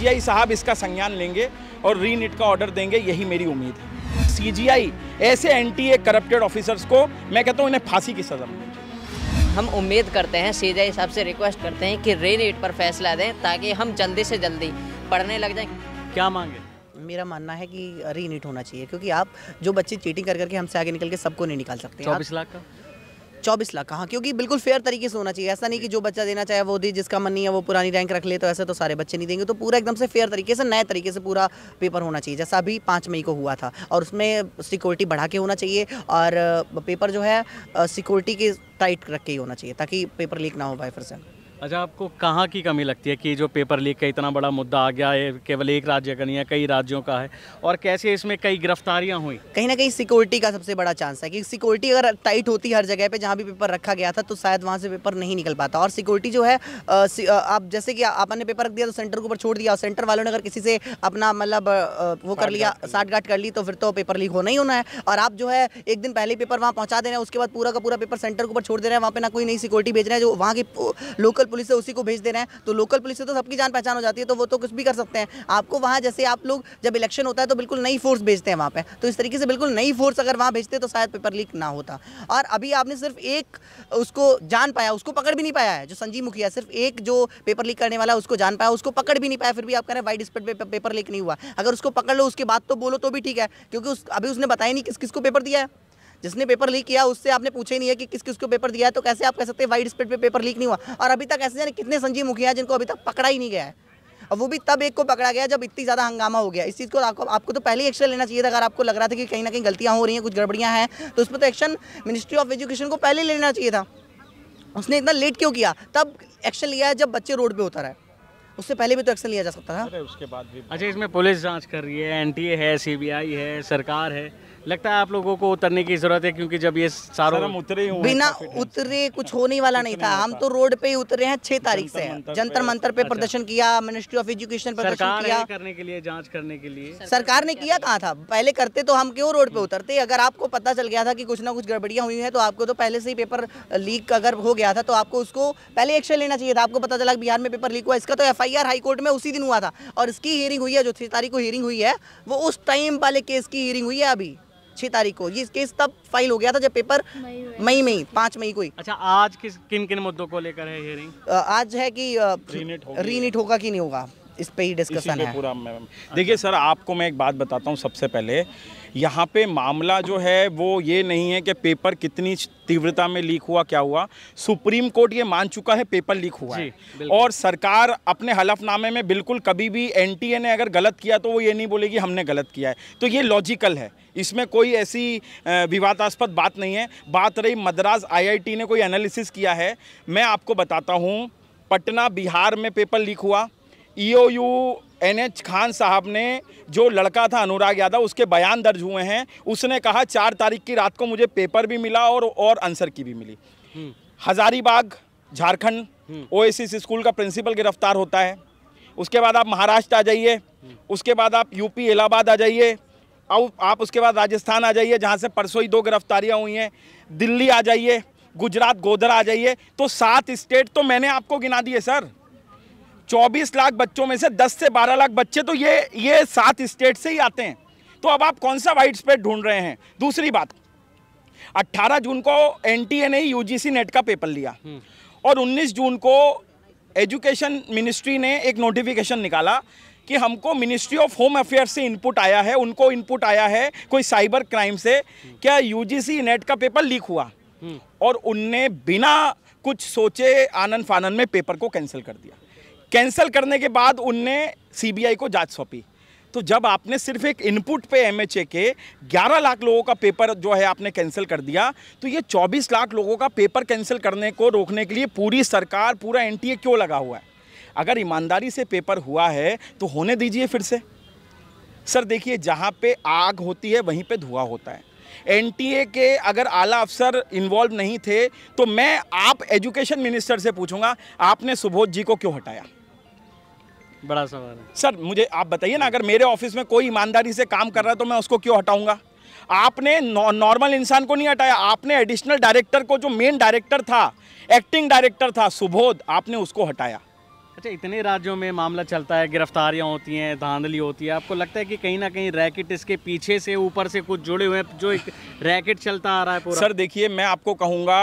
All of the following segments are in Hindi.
सीजीआई साहब इसका संज्ञान लेंगे और रीनिट का ऑर्डर देंगे यही मेरी उम्मीद है सीजीआई ऐसे एनटीए करप्टेड ऑफिसर्स को मैं कहता हूँ इन्हें फांसी की सजा मिले हम उम्मीद करते हैं सीजीआई साहब से रिक्वेस्ट करते हैं कि रीनिट पर फैसला दें ताकि हम जल्दी से जल्दी पढ़ने लग जाएं क्या मांगे मेरा मानना है कि रीनिट होना चाहिए क्योंकि आप जो बच्चे चीटिंग कर करके हमसे आगे निकल के सबको नहीं निकाल सकते चौबीस लाख का चौबीस लाख हाँ क्योंकि बिल्कुल फेयर तरीके से होना चाहिए ऐसा नहीं कि जो बच्चा देना चाहे वो दे जिसका मन नहीं है वो पुरानी रैंक रख ले तो ऐसे तो सारे बच्चे नहीं देंगे तो पूरा एकदम से फेयर तरीके से नए तरीके से पूरा पेपर होना चाहिए जैसा अभी पाँच मई को हुआ था और उसमें सिक्योरिटी बढ़ा के होना चाहिए और पेपर जो है सिक्योरिटी के टाइट रख के ही होना चाहिए ताकि पेपर लीक ना हो पाए फिर से अच्छा आपको कहाँ की कमी लगती है कि जो पेपर लीक का इतना बड़ा मुद्दा आ गया है केवल एक राज्य का नहीं है कई राज्यों का है और कैसे इसमें कई गिरफ्तारियाँ हुई कहीं ना कहीं सिक्योरिटी का सबसे बड़ा चांस है कि सिक्योरिटी अगर टाइट होती हर जगह पर जहाँ भी पेपर रखा गया था तो शायद वहाँ से पेपर नहीं निकल पाता और सिक्योरिटी जो है आप जैसे कि आपने पेपर रख दिया तो सेंटर के ऊपर छोड़ दिया और सेंटर वालों ने अगर किसी से अपना मतलब वो कर लिया साठगांठ कर ली तो फिर तो पेपर लीक होना ही होना है और आप जो है एक दिन पहले पेपर वहाँ पहुँचा दे रहे हैं उसके बाद पूरा का पूरा पेपर सेंटर के ऊपर छोड़ दे रहे हैं वहाँ पर ना कोई नई सिक्योरिटी भेज रहे हैं जो वहाँ की लोकल पुलिस है उसी को भेज दे रहे हैं तो लोकल पुलिस से तो सबकी जान पहचान हो जाती है तो वो तो कुछ भी कर सकते हैं आपको वहाँ जैसे आप लोग जब इलेक्शन होता है तो बिल्कुल नई फोर्स भेजते हैं वहाँ पर तो इस तरीके से बिल्कुल नई फोर्स अगर वहाँ भेजते तो शायद पेपर लीक ना होता और अभी आपने सिर्फ एक उसको जान पाया उसको पकड़ भी नहीं पाया है जो संजीव मुखिया सिर्फ एक जो पेपर लीक करने वाला उसको जान पाया उसको पकड़ भी नहीं पाया फिर भी आप कह रहे हैं वाइट स्प्रेड पे पेपर लीक नहीं हुआ अगर उसको पकड़ लो उसके बाद तो बोलो तो भी ठीक है क्योंकि उस अभी उसने बताया नहीं किस किस को पेपर दिया है जिसने पेपर लीक किया उससे आपने पूछा ही नहीं है कि किस किस को पेपर दिया है तो कैसे आप कह सकते हैं वाइड स्प्रेड पे पेपर लीक नहीं हुआ और अभी तक ऐसे जाने कितने संजीव मुखिया हैं जिनको अभी तक पकड़ा ही नहीं गया है और वो भी तब एक को पकड़ा गया जब इतनी ज़्यादा हंगामा हो गया इस चीज़ को आपको आपको तो पहले एक्शन लेना चाहिए था अगर आपको लग रहा था कि कहीं ना कहीं गलतियाँ हो रही हैं कुछ गड़बड़ियाँ हैं तो उसमें तो एक्शन मिनिस्ट्री ऑफ एजुकेशन को पहले लेना चाहिए था उसने इतना लेट क्यों किया तब एक्शन लिया है जब बच्चे रोड पर उतर है उससे पहले भी तो एक्शन लिया जा सकता था उसके बाद भी अच्छा इसमें पुलिस जांच कर रही है एनटीए है सीबीआई है सरकार है लगता है आप लोगों को उतरने की जरूरत है क्योंकि जब ये सारा हम उतरे बिना उतरे कुछ होने वाला नहीं था हम तो रोड पे ही उतरे हैं छह तारीख से जंतर मंतर पे अच्छा। प्रदर्शन किया मिनिस्ट्री ऑफ एजुकेशन प्रदर्शन किया करने के लिए जाँच करने के लिए सरकार ने किया कहा था पहले करते तो हम क्यों रोड पे हम्म। उतरते अगर आपको पता चल गया था की कुछ ना कुछ गड़बड़िया हुई है तो आपको तो पहले से ही पेपर लीक अगर हो गया था तो आपको उसको पहले एक्शन लेना चाहिए था आपको पता चला बिहार में पेपर लीक हुआ इसका तो एफ आई हाईकोर्ट में उसी दिन हुआ था और इसकी हियरिंग हुई है जो छह तारीख को हियरिंग हुई है वो उस टाइम वाले केस की हियरिंग हुई है अभी छह तारीख को ये केस तब फाइल हो गया था जब पेपर मई में ही पांच मई को ही अच्छा आज किस किन किन मुद्दों को लेकर है हियरिंग आज है कि रीनिट होगा कि नहीं होगा इस पे ही डिस्कशन है पूरा देखिए सर आपको मैं एक बात बताता हूँ सबसे पहले यहाँ पे मामला जो है वो ये नहीं है कि पेपर कितनी तीव्रता में लीक हुआ क्या हुआ सुप्रीम कोर्ट ये मान चुका है पेपर लीक हुआ है और सरकार अपने हलफनामे में बिल्कुल कभी भी एनटीए ने अगर गलत किया तो वो ये नहीं बोलेगी हमने गलत किया है तो ये लॉजिकल है इसमें कोई ऐसी विवादास्पद बात नहीं है बात रही मद्रास आई ने कोई एनालिसिस किया है मैं आपको बताता हूँ पटना बिहार में पेपर लीक हुआ ई एनएच खान साहब ने जो लड़का था अनुराग यादव उसके बयान दर्ज हुए हैं उसने कहा चार तारीख की रात को मुझे पेपर भी मिला और और आंसर की भी मिली हम्म। हजारीबाग झारखंड हम्म। एस स्कूल का प्रिंसिपल गिरफ्तार होता है उसके बाद आप महाराष्ट्र आ जाइए हम्म। उसके बाद आप यूपी इलाहाबाद आ जाइए अब आप उसके बाद राजस्थान आ जाइए जहाँ से परसों ही दो गिरफ्तारियाँ हुई हैं दिल्ली आ जाइए गुजरात गोधरा आ जाइए तो सात स्टेट तो मैंने आपको गिना दिए सर 24 लाख बच्चों में से 10 से 12 लाख बच्चे तो ये ये सात स्टेट से ही आते हैं तो अब आप कौन सा वाइट स्पेड ढूंढ रहे हैं दूसरी बात 18 जून को एन टी ए ने यूजीसी नेट का पेपर लिया हम्म। और 19 जून को एजुकेशन मिनिस्ट्री ने एक नोटिफिकेशन निकाला कि हमको मिनिस्ट्री ऑफ होम अफेयर्स से इनपुट आया है उनको इनपुट आया है कोई साइबर क्राइम से क्या यूजीसी नेट का पेपर लीक हुआ हम्म। और उनने बिना कुछ सोचे आनंद फानंद में पेपर को कैंसिल कर दिया कैंसिल करने के बाद उनने सीबीआई को जांच सौंपी तो जब आपने सिर्फ एक इनपुट पे एमएचए के 11 लाख लोगों का पेपर जो है आपने कैंसिल कर दिया तो ये 24 लाख लोगों का पेपर कैंसिल करने को रोकने के लिए पूरी सरकार पूरा एनटीए क्यों लगा हुआ है अगर ईमानदारी से पेपर हुआ है तो होने दीजिए फिर से सर देखिए जहाँ पे आग होती है वहीं पे धुआं होता है एनटीए के अगर आला अफसर इन्वॉल्व नहीं थे तो मैं आप एजुकेशन मिनिस्टर से पूछूंगा आपने सुबोध जी को क्यों हटाया बड़ा सवाल है सर मुझे आप बताइए ना अगर मेरे ऑफिस में कोई ईमानदारी से काम कर रहा है तो मैं उसको क्यों हटाऊंगा आपने नॉर्मल इंसान को नहीं हटाया आपने एडिशनल डायरेक्टर को जो मेन डायरेक्टर था एक्टिंग डायरेक्टर था सुबोध आपने उसको हटाया अच्छा इतने राज्यों में मामला चलता है गिरफ्तारियां होती हैं धांधली होती है आपको लगता है कि कहीं ना कहीं रैकेट इसके पीछे से ऊपर से कुछ जुड़े हुए हैं जो एक रैकेट चलता आ रहा है पूरा सर देखिए मैं आपको कहूँगा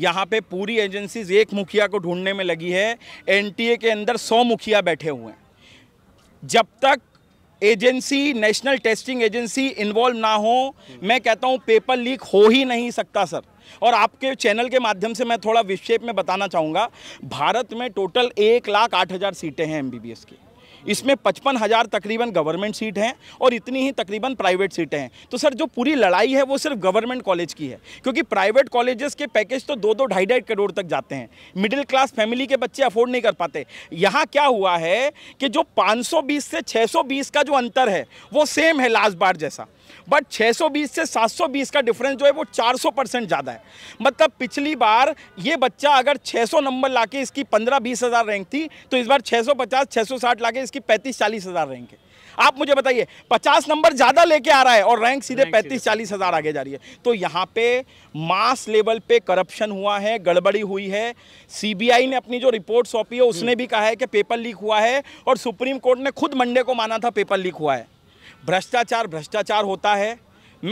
यहाँ पे पूरी एजेंसीज एक मुखिया को ढूंढने में लगी है एनटीए के अंदर सौ मुखिया बैठे हुए हैं जब तक agency national testing agency involve ना हो मैं कहता हूँ पेपर लीक हो ही नहीं सकता सर और आपके चैनल के माध्यम से मैं थोड़ा विक्षेप में बताना चाहूँगा भारत में टोटल एक लाख आठ हज़ार सीटें हैं एम की इसमें पचपन हज़ार तकरीबन गवर्नमेंट सीट हैं और इतनी ही तकरीबन प्राइवेट सीटें हैं तो सर जो पूरी लड़ाई है वो सिर्फ गवर्नमेंट कॉलेज की है क्योंकि प्राइवेट कॉलेजेस के पैकेज तो दो दो ढाई ढाई करोड़ तक जाते हैं मिडिल क्लास फैमिली के बच्चे अफोर्ड नहीं कर पाते यहाँ क्या हुआ है कि जो पाँच से छः का जो अंतर है वो सेम है लास्ट बार जैसा बट 620 से 720 का डिफरेंस जो है वो 400 परसेंट ज़्यादा है मतलब पिछली बार ये बच्चा अगर 600 नंबर लाके इसकी 15 बीस हज़ार रैंक थी तो इस बार 650 660 लाके इसकी इसकी पैंतीस चालीस हज़ार रैंक है आप मुझे बताइए पचास नंबर ज़्यादा लेके आ रहा है और रैंक सीधे पैंतीस चालीस हज़ार आगे जा रही है तो यहाँ पे मास लेवल पे करप्शन हुआ है गड़बड़ी हुई है सीबीआई ने अपनी जो रिपोर्ट सौंपी है हम्म। उसने भी कहा है कि पेपर लीक हुआ है और सुप्रीम कोर्ट ने खुद मंडे को माना था पेपर लीक हुआ है भ्रष्टाचार भ्रष्टाचार होता है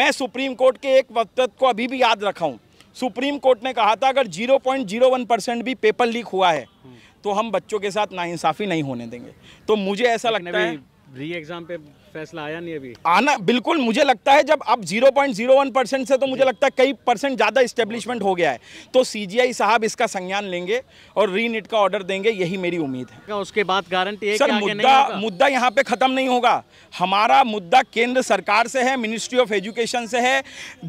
मैं सुप्रीम कोर्ट के एक वक्त को अभी भी याद रखा हूँ सुप्रीम कोर्ट ने कहा था अगर 0.01 परसेंट भी पेपर लीक हुआ है हम्म। तो हम बच्चों के साथ नाइंसाफ़ी नहीं होने देंगे तो मुझे ऐसा लगता है री एग्ज़ाम पे फैसला आया नहीं अभी आना बिल्कुल मुझे लगता है जब अब 0.01 परसेंट से तो मुझे लगता है कई परसेंट ज़्यादा इस्टेब्लिशमेंट हो गया है तो सीजीआई साहब इसका संज्ञान लेंगे और रीनिट का ऑर्डर देंगे यही मेरी उम्मीद है उसके बाद गारंटी है सर मुद्दा मुद्दा यहाँ पे ख़त्म नहीं होगा हमारा मुद्दा केंद्र सरकार से है मिनिस्ट्री ऑफ एजुकेशन से है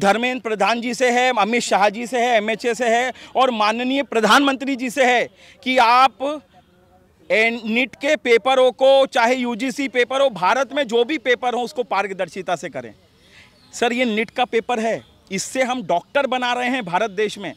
धर्मेंद्र प्रधान जी से है अमित शाह जी से है एम से है और माननीय प्रधानमंत्री जी से है कि आप नीट के पेपर हो को चाहे यूजीसी पेपर हो भारत में जो भी पेपर हो उसको पारदर्शिता से करें सर ये नीट का पेपर है इससे हम डॉक्टर बना रहे हैं भारत देश में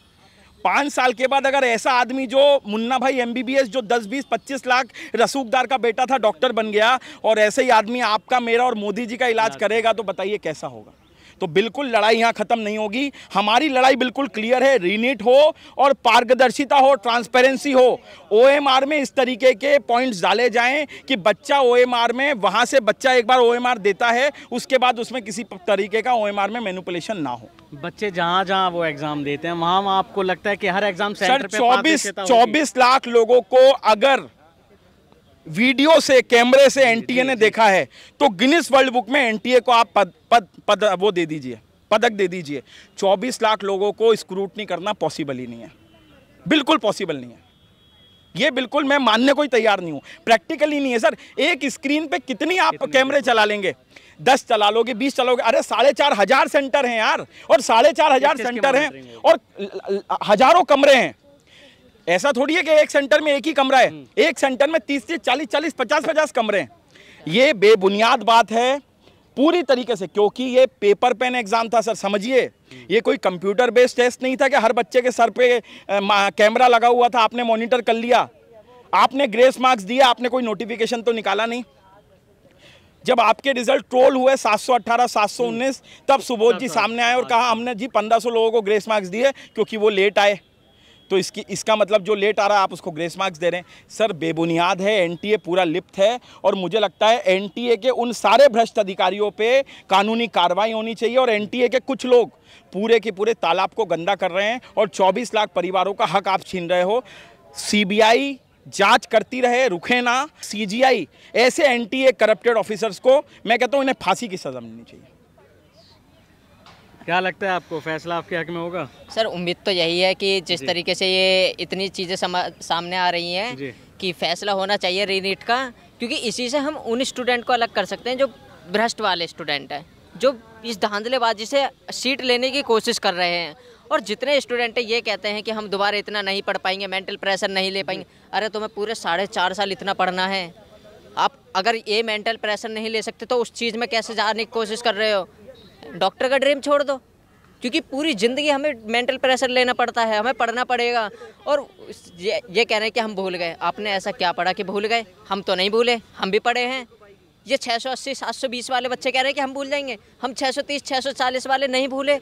पाँच साल के बाद अगर ऐसा आदमी जो मुन्ना भाई एमबीबीएस जो 10 बीस 25 लाख रसूखदार का बेटा था डॉक्टर बन गया और ऐसे ही आदमी आपका मेरा और मोदी जी का इलाज करेगा तो बताइए कैसा होगा तो बिल्कुल लड़ाई यहाँ ख़त्म नहीं होगी हमारी लड़ाई बिल्कुल क्लियर है रीनिट हो और पारदर्शिता हो ट्रांसपेरेंसी हो ओएमआर में इस तरीके के पॉइंट्स डाले जाएं कि बच्चा ओएमआर में वहाँ से बच्चा एक बार ओएमआर देता है उसके बाद उसमें किसी तरीके का ओएमआर में मेनुपुलेशन ना हो बच्चे जहाँ जहाँ वो एग्ज़ाम देते हैं वहाँ वहाँ आपको लगता है कि हर एग्ज़ाम सेंटर सर चौबीस चौबीस लाख लोगों को अगर वीडियो से कैमरे से एनटीए ने देखा है तो गिनीस वर्ल्ड बुक में एनटीए को आप पद पद पद वो दे दीजिए पदक दे दीजिए 24 लाख लोगों को स्क्रूटनी करना पॉसिबल ही नहीं है बिल्कुल पॉसिबल नहीं है ये बिल्कुल मैं मानने को ही तैयार नहीं हूँ प्रैक्टिकली नहीं है सर एक स्क्रीन पे कितनी आप कैमरे चला लेंगे दस चला लोगे बीस चलाओगे अरे साढ़े चार हजार सेंटर हैं यार और साढ़े चार हजार सेंटर हैं और हजारों कमरे हैं ऐसा थोड़ी है कि एक सेंटर में एक ही कमरा है हम्म। एक सेंटर में तीस तीस चालीस चालीस पचास पचास कमरे हैं ये बेबुनियाद बात है पूरी तरीके से क्योंकि ये पेपर पेन एग्ज़ाम था सर समझिए ये कोई कंप्यूटर बेस्ड टेस्ट नहीं था कि हर बच्चे के सर पे कैमरा लगा हुआ था आपने मॉनिटर कर लिया आपने ग्रेस मार्क्स दिया आपने कोई नोटिफिकेशन तो निकाला नहीं जब आपके रिजल्ट ट्रोल हुए 718, 719 हम्म। तब सुबोध जी सामने आए और कहा हमने जी 1500 लोगों को ग्रेस मार्क्स दिए क्योंकि वो लेट आए तो इसकी इसका मतलब जो लेट आ रहा है आप उसको ग्रेस मार्क्स दे रहे हैं सर बेबुनियाद है एनटीए पूरा लिप्त है और मुझे लगता है एनटीए के उन सारे भ्रष्ट अधिकारियों पे कानूनी कार्रवाई होनी चाहिए और एनटीए के कुछ लोग पूरे के पूरे तालाब को गंदा कर रहे हैं और 24 लाख परिवारों का हक आप छीन रहे हो सीबीआई जांच करती रहे रुके ना सीजीआई ऐसे एनटीए करप्टेड ऑफिसर्स को मैं कहता हूँ इन्हें फांसी की सजा मिलनी चाहिए क्या लगता है आपको फैसला आपके हक में होगा सर उम्मीद तो यही है कि जिस तरीके से ये इतनी चीज़ें सामने आ रही हैं कि फैसला होना चाहिए रीनीट का क्योंकि इसी से हम उन स्टूडेंट को अलग कर सकते हैं जो भ्रष्ट वाले स्टूडेंट हैं जो इस धांधलेबाजी से सीट लेने की कोशिश कर रहे हैं और जितने स्टूडेंट ये कहते हैं कि हम दोबारा इतना नहीं पढ़ पाएंगे मेंटल प्रेशर नहीं ले पाएंगे अरे तुम्हें पूरे साढ़े चार साल इतना पढ़ना है आप अगर ये मेंटल प्रेशर नहीं ले सकते तो उस चीज़ में कैसे जाने की कोशिश कर रहे हो डॉक्टर का ड्रीम छोड़ दो क्योंकि पूरी ज़िंदगी हमें मेंटल प्रेशर लेना पड़ता है हमें पढ़ना पड़ेगा और ये ये कह रहे हैं कि हम भूल गए आपने ऐसा क्या पढ़ा कि भूल गए हम तो नहीं भूले हम भी पढ़े हैं ये 680 720 वाले बच्चे कह रहे हैं कि हम भूल जाएंगे हम 630 640 वाले नहीं भूले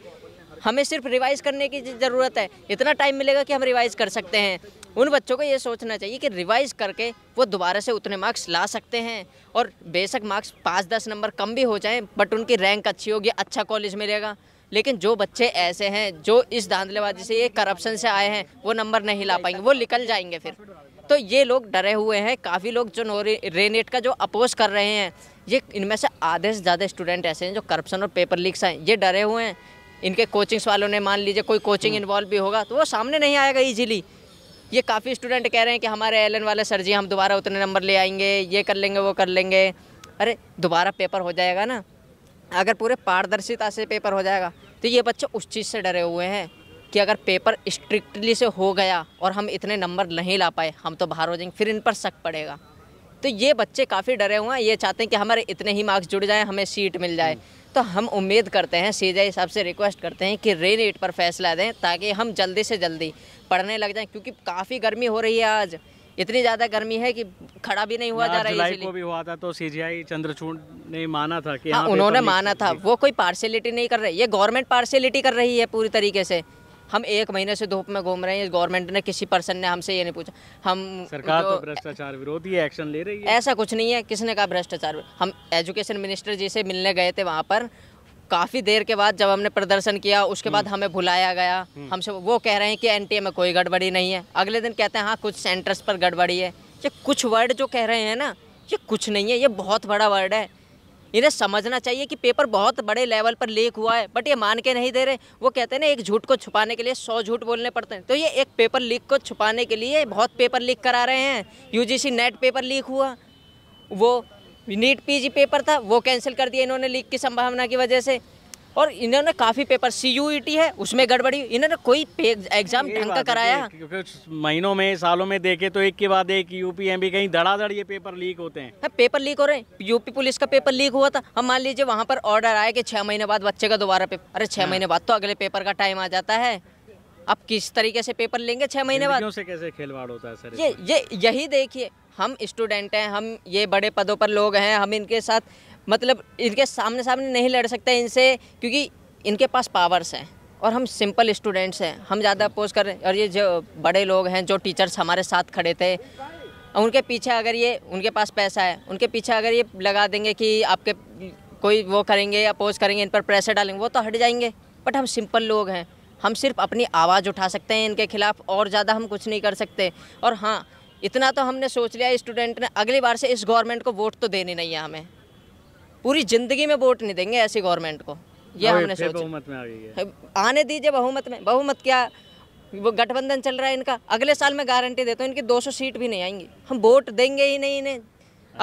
हमें सिर्फ रिवाइज़ करने की ज़रूरत है इतना टाइम मिलेगा कि हम रिवाइज़ कर सकते हैं उन बच्चों को ये सोचना चाहिए कि रिवाइज़ करके वो दोबारा से उतने मार्क्स ला सकते हैं और बेशक मार्क्स पाँच दस नंबर कम भी हो जाए बट उनकी रैंक अच्छी होगी अच्छा कॉलेज मिलेगा लेकिन जो बच्चे ऐसे हैं जो इस धांधलेबाजी से ये करप्शन से आए हैं वो नंबर नहीं ला पाएंगे वो निकल जाएंगे फिर तो ये लोग डरे हुए हैं काफ़ी लोग जो नोरे रेनेट का जो अपोज कर रहे हैं ये इनमें से आधे से ज़्यादा स्टूडेंट ऐसे हैं जो करप्शन और पेपर लीक्स हैं ये डरे हुए हैं इनके कोचिंग्स वालों ने मान लीजिए कोई कोचिंग इन्वॉल्व हम्म। भी होगा तो वो सामने नहीं आएगा ईजिली ये काफ़ी स्टूडेंट कह रहे हैं कि हमारे एल वाले सर जी हम दोबारा उतने नंबर ले आएंगे ये कर लेंगे वो कर लेंगे अरे दोबारा पेपर हो जाएगा ना अगर पूरे पारदर्शिता से पेपर हो जाएगा तो ये बच्चे उस चीज़ से डरे हुए हैं कि अगर पेपर स्ट्रिक्टली से हो गया और हम इतने नंबर नहीं ला पाए हम तो बाहर हो जाएंगे फिर इन पर शक पड़ेगा तो ये बच्चे काफ़ी डरे हुए हैं ये चाहते हैं कि हमारे इतने ही मार्क्स जुड़ जाएँ हमें सीट मिल जाए हम्म। तो हम उम्मीद करते हैं सीधे साहब से रिक्वेस्ट करते हैं कि रेन एट पर फैसला दें ताकि हम जल्दी से जल्दी पढ़ने लग जाएं क्योंकि काफ़ी गर्मी हो रही है आज इतनी ज़्यादा गर्मी है कि खड़ा भी नहीं हुआ जा रहा है को भी हुआ था तो सीजीआई चंद्रचूड ने माना था कि हाँ उन्होंने माना था वो कोई पार्शलिटी नहीं कर रही ये गवर्नमेंट पार्शलिटी कर रही है पूरी तरीके से हम एक महीने से धूप में घूम रहे हैं गवर्नमेंट ने किसी पर्सन ने हमसे ये नहीं पूछा हम सरकार तो भ्रष्टाचार विरोधी एक्शन ले रही है ऐसा कुछ नहीं है किसने कहा भ्रष्टाचार हम एजुकेशन मिनिस्टर जी से मिलने गए थे वहाँ पर काफ़ी देर के बाद जब हमने प्रदर्शन किया उसके बाद हम्म। हमें भुलाया गया हम्म। हमसे वो कह रहे हैं कि एन में कोई गड़बड़ी नहीं है अगले दिन कहते हैं हाँ कुछ सेंटर्स पर गड़बड़ी है ये कुछ वर्ड जो कह रहे हैं ना ये कुछ नहीं है ये बहुत बड़ा वर्ड है इन्हें समझना चाहिए कि पेपर बहुत बड़े लेवल पर लीक हुआ है बट ये मान के नहीं दे रहे वो कहते हैं ना एक झूठ को छुपाने के लिए सौ झूठ बोलने पड़ते हैं तो ये एक पेपर लीक को छुपाने के लिए बहुत पेपर लीक करा रहे हैं यू नेट पेपर लीक हुआ वो नीट पी पेपर था वो कैंसिल कर दिया इन्होंने लीक की संभावना की वजह से और इन्होंने काफ़ी paper C U E T है उसमें गड़बड़ी इन्होंने कोई एग्जाम ढंग का तो कराया महीनों में सालों में देखे तो एक के बाद एक यूपी एम भी कहीं धड़ाधड़ ये पेपर लीक होते हैं पेपर हाँ, लीक हो रहे हैं यूपी पुलिस का पेपर लीक हुआ था हम मान लीजिए वहाँ पर ऑर्डर आया कि छः महीने बाद बच्चे का दोबारा पेपर अरे छः हाँ। महीने बाद तो अगले पेपर का टाइम आ जाता है अब किस तरीके से पेपर लेंगे छः महीने बाद से कैसे खिलवाड़ होता है सर ये ये यही देखिए हम स्टूडेंट हैं हम ये बड़े पदों पर लोग हैं हम इनके साथ मतलब इनके सामने सामने नहीं लड़ सकते इनसे क्योंकि इनके पास पावर्स हैं और हम सिंपल स्टूडेंट्स हैं हम ज़्यादा अपोज कर रहे हैं और ये जो बड़े लोग हैं जो टीचर्स हमारे साथ खड़े थे उनके पीछे अगर ये उनके पास पैसा है उनके पीछे अगर ये लगा देंगे कि आपके कोई वो करेंगे अपोज करेंगे इन पर प्रेशर डालेंगे वो तो हट जाएंगे बट हम सिंपल लोग हैं हम सिर्फ अपनी आवाज़ उठा सकते हैं इनके खिलाफ और ज़्यादा हम कुछ नहीं कर सकते और हाँ इतना तो हमने सोच लिया स्टूडेंट ने अगली बार से इस गवर्नमेंट को वोट तो देने नहीं है हमें पूरी जिंदगी में वोट नहीं देंगे ऐसी गवर्नमेंट को ये हमने सोचा बहुमत में आ गई है आने दीजिए बहुमत में बहुमत क्या वो गठबंधन चल रहा है इनका अगले साल में गारंटी देता हूँ इनकी 200 सीट भी नहीं आएंगी हम वोट देंगे ही नहीं इन्हें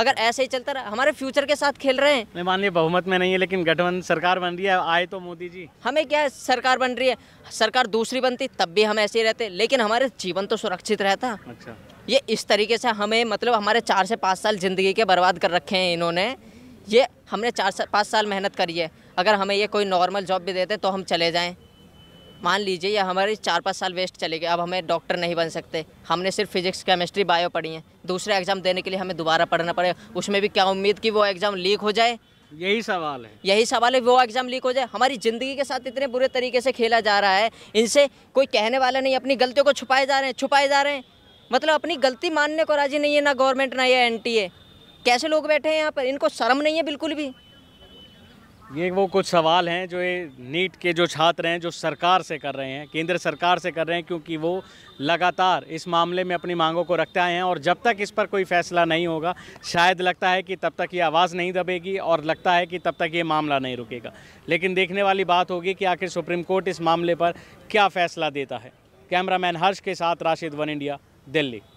अगर ऐसे ही चलता रहा हमारे फ्यूचर के साथ खेल रहे हैं मैं मान लिया बहुमत में नहीं है लेकिन गठबंधन सरकार बन रही है आए तो मोदी जी हमें क्या है सरकार बन रही है सरकार दूसरी बनती तब भी हम ऐसे ही रहते लेकिन हमारे जीवन तो सुरक्षित रहता अच्छा ये इस तरीके से हमें मतलब हमारे चार से पाँच साल जिंदगी के बर्बाद कर रखे हैं इन्होंने ये हमने चार सा, पाँच साल मेहनत करी है अगर हमें ये कोई नॉर्मल जॉब भी देते तो हम चले जाएँ मान लीजिए ये हमारे चार पाँच साल वेस्ट चले गए अब हमें डॉक्टर नहीं बन सकते हमने सिर्फ फिजिक्स केमिस्ट्री बायो पढ़ी है दूसरे एग्ज़ाम देने के लिए हमें दोबारा पढ़ना पड़ेगा उसमें भी क्या उम्मीद कि वो एग्ज़ाम लीक हो जाए यही सवाल है यही सवाल है वो एग्ज़ाम लीक हो जाए हमारी ज़िंदगी के साथ इतने बुरे तरीके से खेला जा रहा है इनसे कोई कहने वाला नहीं अपनी गलतियों को छुपाए जा रहे हैं छुपाए जा रहे हैं मतलब अपनी गलती मानने को राजी नहीं है ना गवर्नमेंट ना ये एन कैसे लोग बैठे हैं यहाँ पर इनको शर्म नहीं है बिल्कुल भी ये वो कुछ सवाल हैं जो ये नीट के जो छात्र हैं जो सरकार से कर रहे हैं केंद्र सरकार से कर रहे हैं क्योंकि वो लगातार इस मामले में अपनी मांगों को रखते आए हैं और जब तक इस पर कोई फैसला नहीं होगा शायद लगता है कि तब तक ये आवाज़ नहीं दबेगी और लगता है कि तब तक ये मामला नहीं रुकेगा लेकिन देखने वाली बात होगी कि आखिर सुप्रीम कोर्ट इस मामले पर क्या फैसला देता है कैमरामैन हर्ष के साथ राशिद वन इंडिया दिल्ली